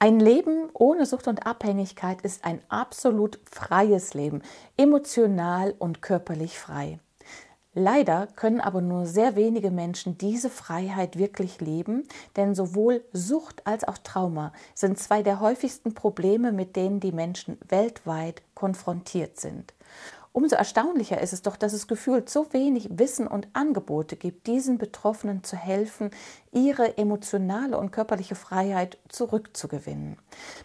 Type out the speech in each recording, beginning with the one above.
Ein Leben ohne Sucht und Abhängigkeit ist ein absolut freies Leben, emotional und körperlich frei. Leider können aber nur sehr wenige Menschen diese Freiheit wirklich leben, denn sowohl Sucht als auch Trauma sind zwei der häufigsten Probleme, mit denen die Menschen weltweit konfrontiert sind. Umso erstaunlicher ist es doch, dass es gefühlt so wenig Wissen und Angebote gibt, diesen Betroffenen zu helfen, ihre emotionale und körperliche Freiheit zurückzugewinnen.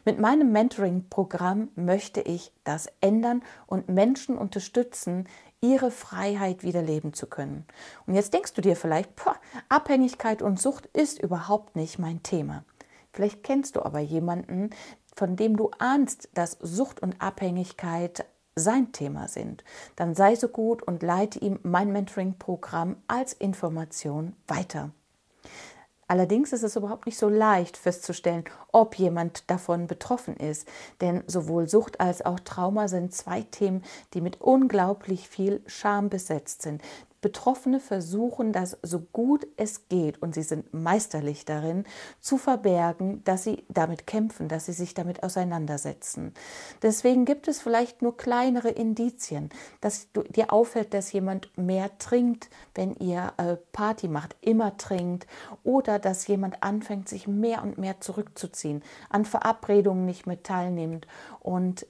Mit meinem Mentoring-Programm möchte ich das ändern und Menschen unterstützen, ihre Freiheit wieder leben zu können. Und jetzt denkst du dir vielleicht, poh, Abhängigkeit und Sucht ist überhaupt nicht mein Thema. Vielleicht kennst du aber jemanden, von dem du ahnst, dass Sucht und Abhängigkeit sein Thema sind, dann sei so gut und leite ihm mein Mentoring-Programm als Information weiter. Allerdings ist es überhaupt nicht so leicht festzustellen, ob jemand davon betroffen ist, denn sowohl Sucht als auch Trauma sind zwei Themen, die mit unglaublich viel Scham besetzt sind, Betroffene versuchen das so gut es geht, und sie sind meisterlich darin, zu verbergen, dass sie damit kämpfen, dass sie sich damit auseinandersetzen. Deswegen gibt es vielleicht nur kleinere Indizien, dass du, dir auffällt, dass jemand mehr trinkt, wenn ihr äh, Party macht, immer trinkt, oder dass jemand anfängt, sich mehr und mehr zurückzuziehen, an Verabredungen nicht mehr teilnimmt und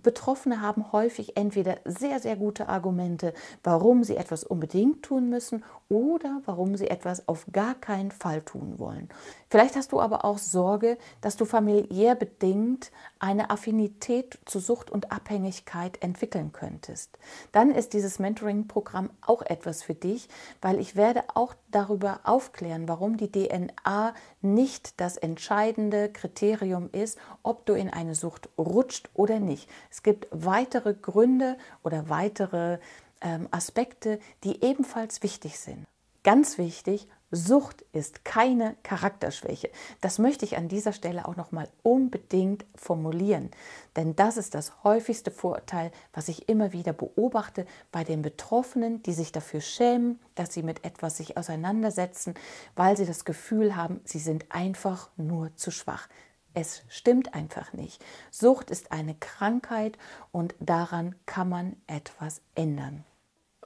Betroffene haben häufig entweder sehr, sehr gute Argumente, warum sie etwas unbedingt tun müssen oder warum sie etwas auf gar keinen Fall tun wollen. Vielleicht hast du aber auch Sorge, dass du familiär bedingt eine Affinität zu Sucht und Abhängigkeit entwickeln könntest. Dann ist dieses Mentoring-Programm auch etwas für dich, weil ich werde auch darüber aufklären, warum die DNA nicht das entscheidende Kriterium ist, ob du in eine Sucht rutscht oder nicht. Es gibt weitere Gründe oder weitere ähm, Aspekte, die ebenfalls wichtig sind. Ganz wichtig, Sucht ist keine Charakterschwäche. Das möchte ich an dieser Stelle auch nochmal unbedingt formulieren, denn das ist das häufigste Vorurteil, was ich immer wieder beobachte bei den Betroffenen, die sich dafür schämen, dass sie mit etwas sich auseinandersetzen, weil sie das Gefühl haben, sie sind einfach nur zu schwach. Es stimmt einfach nicht. Sucht ist eine Krankheit und daran kann man etwas ändern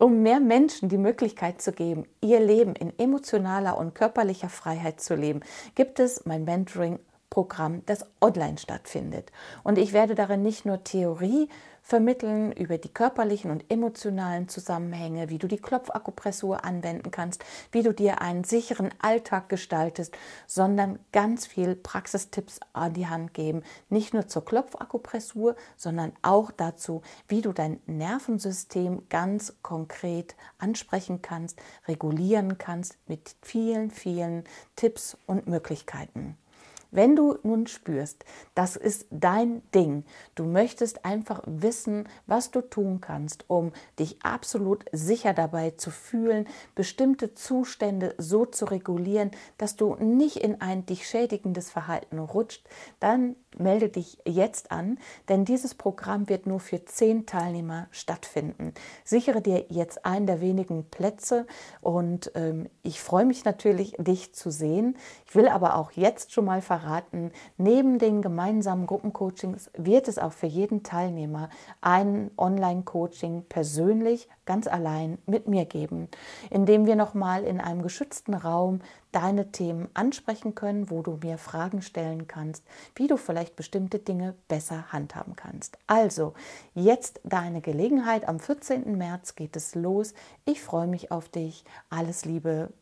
um mehr Menschen die Möglichkeit zu geben, ihr Leben in emotionaler und körperlicher Freiheit zu leben, gibt es mein Mentoring Programm, das online stattfindet. Und ich werde darin nicht nur Theorie vermitteln über die körperlichen und emotionalen Zusammenhänge, wie du die Klopfakupressur anwenden kannst, wie du dir einen sicheren Alltag gestaltest, sondern ganz viel Praxistipps an die Hand geben, nicht nur zur Klopfakupressur, sondern auch dazu, wie du dein Nervensystem ganz konkret ansprechen kannst, regulieren kannst mit vielen, vielen Tipps und Möglichkeiten. Wenn du nun spürst, das ist dein Ding, du möchtest einfach wissen, was du tun kannst, um dich absolut sicher dabei zu fühlen, bestimmte Zustände so zu regulieren, dass du nicht in ein dich schädigendes Verhalten rutscht, dann melde dich jetzt an, denn dieses Programm wird nur für zehn Teilnehmer stattfinden. Sichere dir jetzt einen der wenigen Plätze und ähm, ich freue mich natürlich, dich zu sehen. Ich will aber auch jetzt schon mal verraten, neben den gemeinsamen Gruppencoachings wird es auch für jeden Teilnehmer ein Online-Coaching persönlich, ganz allein mit mir geben, indem wir nochmal in einem geschützten Raum deine Themen ansprechen können, wo du mir Fragen stellen kannst, wie du vielleicht vielleicht bestimmte Dinge besser handhaben kannst. Also, jetzt deine Gelegenheit. Am 14. März geht es los. Ich freue mich auf dich. Alles Liebe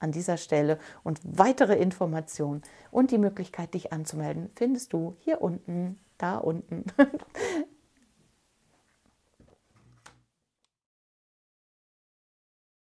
an dieser Stelle und weitere Informationen und die Möglichkeit, dich anzumelden, findest du hier unten, da unten